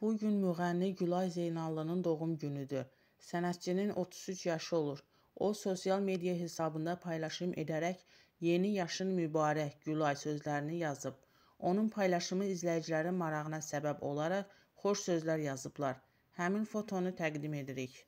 Bu gün müğənni Gülay Zeynallının doğum günüdür. Sənətçinin 33 yaşı olur. O sosial media hesabında paylaşım edərək "Yeni yaşın mübarək Gülay" sözlərini yazıb. Onun paylaşımı izləyicilərin marağına səbəb olaraq xoş sözlər yazıblar. Həmin fotonu təqdim edirik.